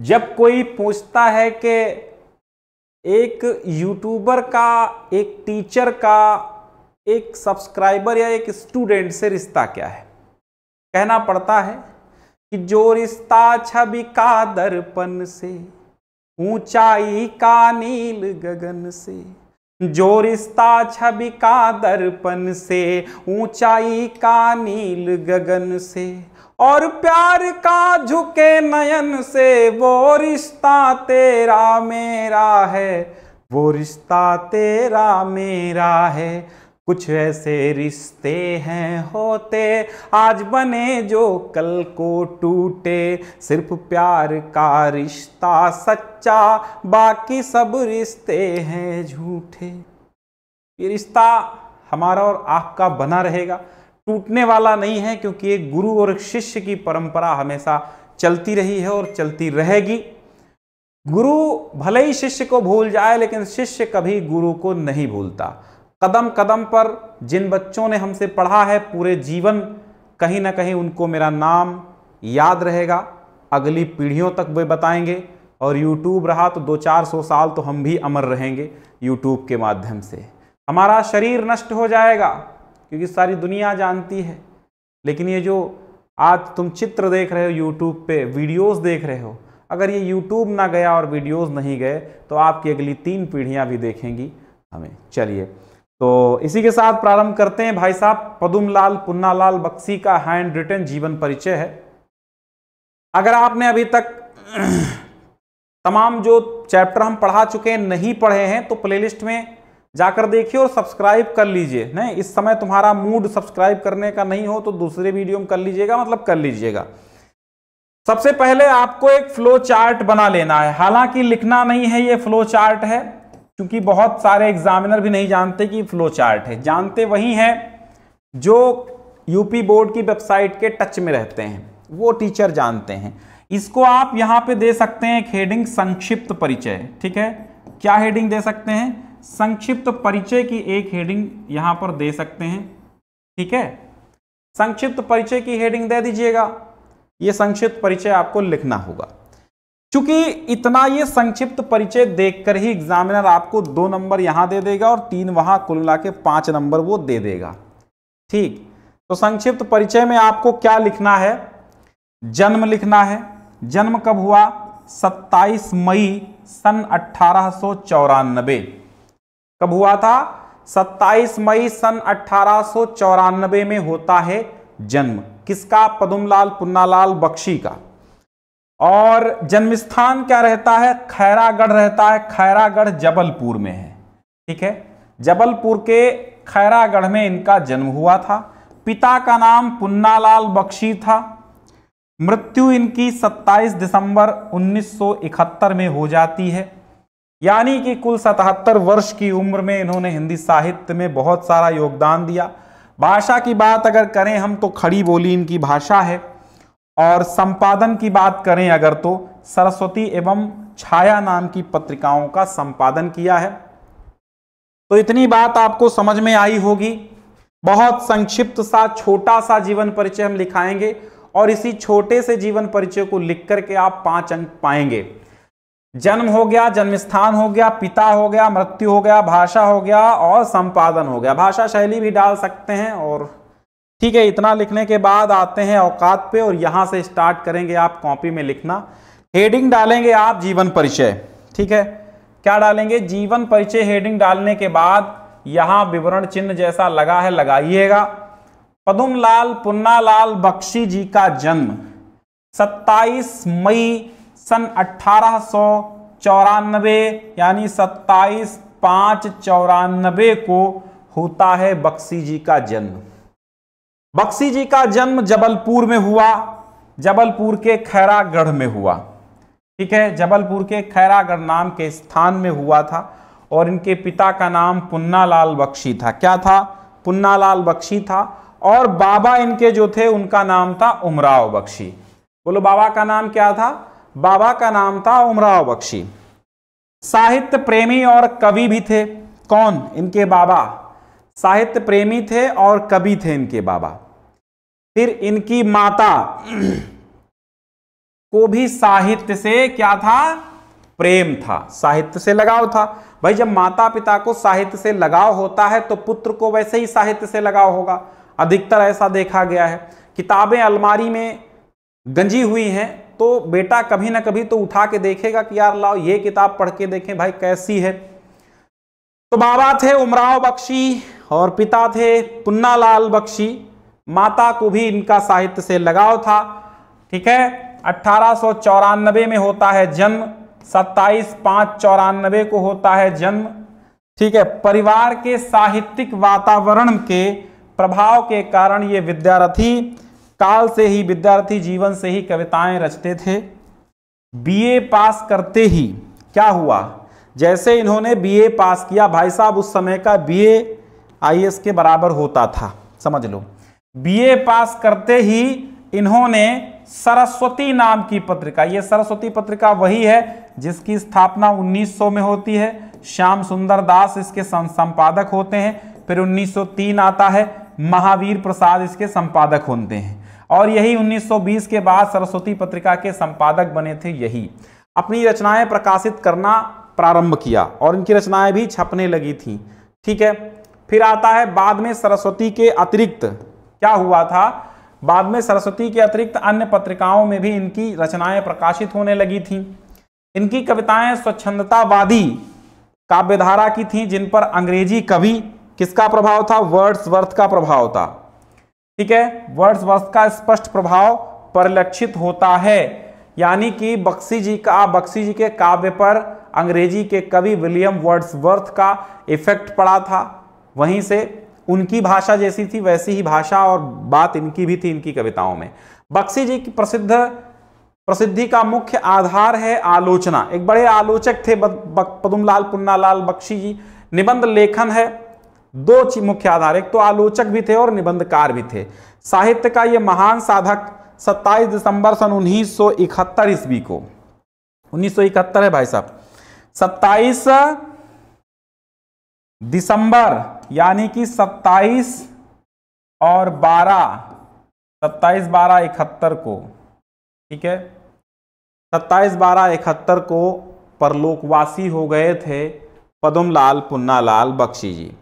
जब कोई पूछता है कि एक यूट्यूबर का एक टीचर का एक सब्सक्राइबर या एक स्टूडेंट से रिश्ता क्या है कहना पड़ता है कि जो रिश्ता छवि का दर्पण से ऊंचाई का नील गगन से जो रिश्ता छवि का दर्पण से ऊंचाई का नील गगन से और प्यार का झुके नयन से वो रिश्ता तेरा मेरा है वो रिश्ता तेरा मेरा है कुछ ऐसे रिश्ते हैं होते आज बने जो कल को टूटे सिर्फ प्यार का रिश्ता सच्चा बाकी सब रिश्ते हैं झूठे ये रिश्ता हमारा और आपका बना रहेगा टूटने वाला नहीं है क्योंकि एक गुरु और एक शिष्य की परंपरा हमेशा चलती रही है और चलती रहेगी गुरु भले ही शिष्य को भूल जाए लेकिन शिष्य कभी गुरु को नहीं भूलता कदम कदम पर जिन बच्चों ने हमसे पढ़ा है पूरे जीवन कहीं ना कहीं उनको मेरा नाम याद रहेगा अगली पीढ़ियों तक वे बताएंगे और YouTube रहा तो दो चार सौ साल तो हम भी अमर रहेंगे YouTube के माध्यम से हमारा शरीर नष्ट हो जाएगा क्योंकि सारी दुनिया जानती है लेकिन ये जो आज तुम चित्र देख रहे हो यूट्यूब पे वीडियोस देख रहे हो अगर ये यूट्यूब ना गया और वीडियोस नहीं गए तो आपकी अगली तीन पीढ़ियां भी देखेंगी हमें चलिए तो इसी के साथ प्रारंभ करते हैं भाई साहब पदुमलाल पुन्नालाल बक्सी का हैंड रिटर्न जीवन परिचय है अगर आपने अभी तक तमाम जो चैप्टर हम पढ़ा चुके हैं नहीं पढ़े हैं तो प्लेलिस्ट में जाकर देखिए और सब्सक्राइब कर लीजिए नहीं इस समय तुम्हारा मूड सब्सक्राइब करने का नहीं हो तो दूसरे वीडियो में कर लीजिएगा मतलब कर लीजिएगा सबसे पहले आपको एक फ्लो चार्ट बना लेना है हालांकि लिखना नहीं है ये फ्लो चार्ट है क्योंकि बहुत सारे एग्जामिनर भी नहीं जानते कि फ्लो चार्ट है जानते वही हैं जो यूपी बोर्ड की वेबसाइट के टच में रहते हैं वो टीचर जानते हैं इसको आप यहाँ पे दे सकते हैं एक हेडिंग संक्षिप्त परिचय ठीक है क्या हेडिंग दे सकते हैं संक्षिप्त परिचय की एक हेडिंग यहां पर दे सकते हैं ठीक है संक्षिप्त परिचय की हेडिंग दे दीजिएगा यह संक्षिप्त परिचय आपको लिखना होगा चूंकि इतना ये संक्षिप्त परिचय देखकर ही एग्जामिनर आपको दो नंबर यहां दे देगा और तीन वहां कुल मिला के पांच नंबर वो दे देगा ठीक तो संक्षिप्त परिचय में आपको क्या लिखना है जन्म लिखना है जन्म कब हुआ 27 मई सन अट्ठारह कब हुआ था 27 मई सन अठारह में होता है जन्म किसका पदुमलाल पुन्नालाल बख्शी का और जन्म स्थान क्या रहता है खैरागढ़ रहता है खैरागढ़ जबलपुर में है ठीक है जबलपुर के खैरागढ़ में इनका जन्म हुआ था पिता का नाम पुन्नालाल बख्शी था मृत्यु इनकी 27 दिसंबर 1971 में हो जाती है यानी कि कुल सतहत्तर वर्ष की उम्र में इन्होंने हिंदी साहित्य में बहुत सारा योगदान दिया भाषा की बात अगर करें हम तो खड़ी बोली इनकी भाषा है और संपादन की बात करें अगर तो सरस्वती एवं छाया नाम की पत्रिकाओं का संपादन किया है तो इतनी बात आपको समझ में आई होगी बहुत संक्षिप्त सा छोटा सा जीवन परिचय हम लिखाएंगे और इसी छोटे से जीवन परिचय को लिख करके आप पांच अंक पाएंगे जन्म हो गया जन्म स्थान हो गया पिता हो गया मृत्यु हो गया भाषा हो गया और संपादन हो गया भाषा शैली भी डाल सकते हैं और ठीक है इतना लिखने के बाद आते हैं औकात पे और यहाँ से स्टार्ट करेंगे आप कॉपी में लिखना हेडिंग डालेंगे आप जीवन परिचय ठीक है क्या डालेंगे जीवन परिचय हेडिंग डालने के बाद यहाँ विवरण चिन्ह जैसा लगा है लगाइएगा पदुम लाल पुन्ना लाल बख्शी जी का जन्म 27 मई सन अट्ठारह सौ चौरानबे यानी सत्ताईस पांच चौरानबे को होता है बक्सी जी का जन्म बक्सी जी का जन्म जबलपुर में हुआ जबलपुर के खैरागढ़ में हुआ ठीक है जबलपुर के खैरागढ़ नाम के स्थान में हुआ था और इनके पिता का नाम पुन्नालाल बख्शी था क्या था पुन्नालाल बख्शी था और बाबा इनके जो थे उनका नाम था उमराव बख्शी बोलो बाबा का नाम क्या था बाबा का नाम था उमराव बख्शी साहित्य प्रेमी और कवि भी थे कौन इनके बाबा साहित्य प्रेमी थे और कवि थे इनके बाबा फिर इनकी माता को भी साहित्य से क्या था प्रेम था साहित्य से लगाव था भाई जब माता पिता को साहित्य से लगाव होता है तो पुत्र को वैसे ही साहित्य से लगाव होगा अधिकतर ऐसा देखा गया है किताबें अलमारी में गंजी हुई हैं तो बेटा कभी ना कभी तो उठा के देखेगा कि यार लाओ ये किताब पढ़ के देखें भाई कैसी है तो बाबा थे उमराव बख्शी और पिता थे पुन्नालाल बख्शी माता को भी इनका साहित्य से लगाव था ठीक है अट्ठारह में होता है जन्म सत्ताईस पाँच चौरानबे को होता है जन्म ठीक है परिवार के साहित्यिक वातावरण के प्रभाव के कारण ये विद्यारथी काल से ही विद्यार्थी जीवन से ही कविताएं रचते थे बीए पास करते ही क्या हुआ जैसे इन्होंने बीए पास किया भाई साहब उस समय का बीए आईएएस के बराबर होता था समझ लो बीए पास करते ही इन्होंने सरस्वती नाम की पत्रिका ये सरस्वती पत्रिका वही है जिसकी स्थापना 1900 में होती है श्याम सुंदर दास इसके संपादक होते हैं फिर 1903 आता है महावीर प्रसाद इसके संपादक होते हैं और यही 1920 के बाद सरस्वती पत्रिका के संपादक बने थे यही अपनी रचनाएं प्रकाशित करना प्रारंभ किया और इनकी रचनाएं भी छपने लगी थी ठीक है फिर आता है बाद में सरस्वती के अतिरिक्त क्या हुआ था बाद में सरस्वती के अतिरिक्त अन्य पत्रिकाओं में भी इनकी रचनाएं प्रकाशित होने लगी थी इनकी कविताएं स्वच्छंदतावादी काव्यधारा की थी जिन पर अंग्रेजी कवि किसका प्रभाव था वर्थ का प्रभाव था ठीक है वर्ष वर्ष का स्पष्ट प्रभाव परिलक्षित होता है यानी कि बक्सी जी का बक्सी जी के काव्य पर अंग्रेजी के कवि विलियम वर्ड्सवर्थ का इफेक्ट पड़ा था वहीं से उनकी भाषा जैसी थी वैसी ही भाषा और बात इनकी भी थी इनकी कविताओं में बक्सी जी की प्रसिद्ध प्रसिद्धि का मुख्य आधार है आलोचना एक बड़े आलोचक थे पदुमलाल पुन्नालाल बक्सी जी निबंध लेखन है दो मुख्य आधार एक तो आलोचक भी थे और निबंधकार भी थे साहित्य का ये महान साधक 27 दिसंबर सन 1971 ईस्वी को 1971 है भाई साहब 27 दिसंबर यानी कि 27 और 12 27 बारह इकहत्तर को ठीक है 27 बारह इकहत्तर को परलोकवासी हो गए थे पदमलाल पुन्नालाल बख्शी जी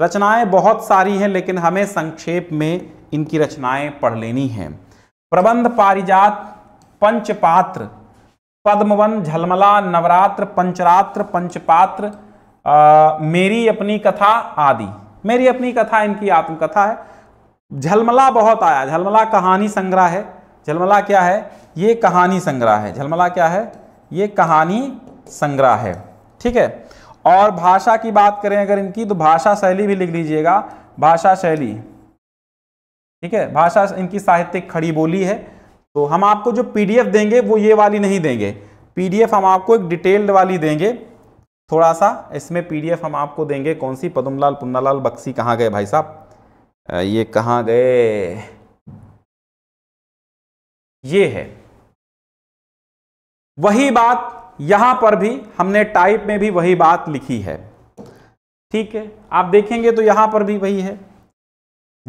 रचनाएं बहुत सारी हैं लेकिन हमें संक्षेप में इनकी रचनाएं पढ़ लेनी हैं प्रबंध पारिजात पंचपात्र पद्मवन झलमला नवरात्र पंचरात्र पंचपात्र मेरी अपनी कथा आदि मेरी अपनी कथा इनकी आत्मकथा है झलमला बहुत आया झलमला कहानी संग्रह है झलमला क्या है ये कहानी संग्रह है झलमला क्या है ये कहानी संग्रह है ठीक है और भाषा की बात करें अगर इनकी तो भाषा शैली भी लिख लीजिएगा भाषा शैली ठीक है भाषा इनकी साहित्यिक खड़ी बोली है तो हम आपको जो पीडीएफ देंगे वो ये वाली नहीं देंगे पीडीएफ हम आपको एक डिटेल्ड वाली देंगे थोड़ा सा इसमें पीडीएफ हम आपको देंगे कौन सी पदमलाल पुन्नालाल बक्सी कहाँ गए भाई साहब ये कहाँ गए ये है वही बात यहां पर भी हमने टाइप में भी वही बात लिखी है ठीक है आप देखेंगे तो यहां पर भी वही है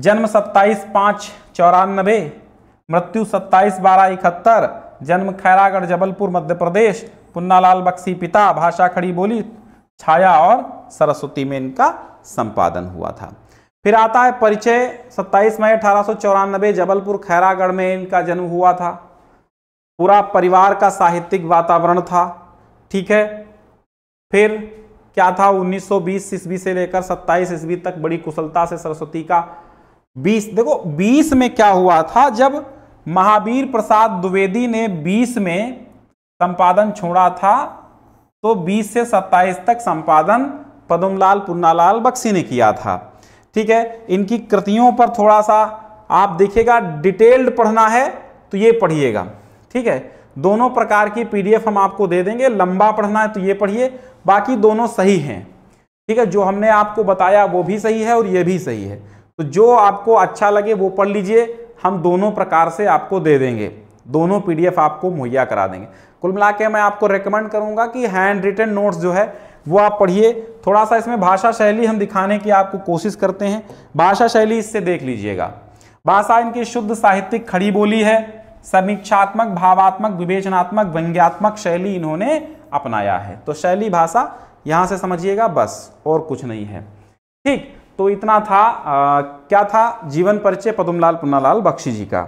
जन्म सत्ताईस पांच चौरानबे मृत्यु सत्ताईस बारह इकहत्तर जन्म खैरागढ़ जबलपुर मध्य प्रदेश पुन्नालाल बक्सी पिता भाषा खड़ी बोली छाया और सरस्वती में इनका संपादन हुआ था फिर आता है परिचय 27 मई अठारह जबलपुर खैरागढ़ में इनका जन्म हुआ था पूरा परिवार का साहित्यिक वातावरण था ठीक है फिर क्या था 1920 ईस्वी से लेकर 27 ईस्वी तक बड़ी कुशलता से सरस्वती का 20 देखो 20 में क्या हुआ था जब महावीर प्रसाद द्विवेदी ने 20 में संपादन छोड़ा था तो 20 से 27 तक संपादन पदमलाल पुन्नालाल बक्सी ने किया था ठीक है इनकी कृतियों पर थोड़ा सा आप देखिएगा डिटेल्ड पढ़ना है तो ये पढ़िएगा ठीक है दोनों प्रकार की पीडीएफ हम आपको दे देंगे लंबा पढ़ना है तो ये पढ़िए बाकी दोनों सही हैं ठीक है जो हमने आपको बताया वो भी सही है और ये भी सही है तो जो आपको अच्छा लगे वो पढ़ लीजिए हम दोनों प्रकार से आपको दे देंगे दोनों पीडीएफ आपको मुहैया करा देंगे कुल मिला के मैं आपको रेकमेंड करूंगा कि हैंड रिटन नोट्स जो है वो आप पढ़िए थोड़ा सा इसमें भाषा शैली हम दिखाने की आपको कोशिश करते हैं भाषा शैली इससे देख लीजिएगा भाषा इनकी शुद्ध साहित्यिक खड़ी बोली है समीक्षात्मक भावात्मक विवेचनात्मक व्यंग्यात्मक शैली इन्होंने अपनाया है तो शैली भाषा यहां से समझिएगा बस और कुछ नहीं है ठीक तो इतना था आ, क्या था जीवन परिचय पदुमलाल पुन्नालाल बख्शी जी का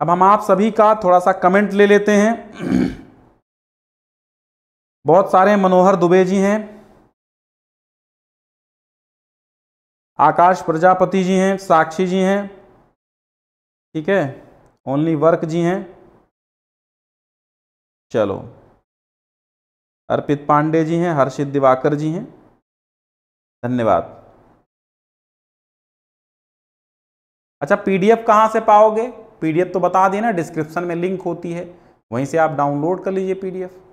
अब हम आप सभी का थोड़ा सा कमेंट ले लेते हैं बहुत सारे मनोहर दुबे जी हैं आकाश प्रजापति जी हैं साक्षी जी हैं ठीक है ओनली वर्क जी हैं चलो अर्पित पांडे जी हैं हर्षित दिवाकर जी हैं धन्यवाद अच्छा पीडीएफ कहाँ से पाओगे पीडीएफ तो बता दिए ना डिस्क्रिप्शन में लिंक होती है वहीं से आप डाउनलोड कर लीजिए पीडीएफ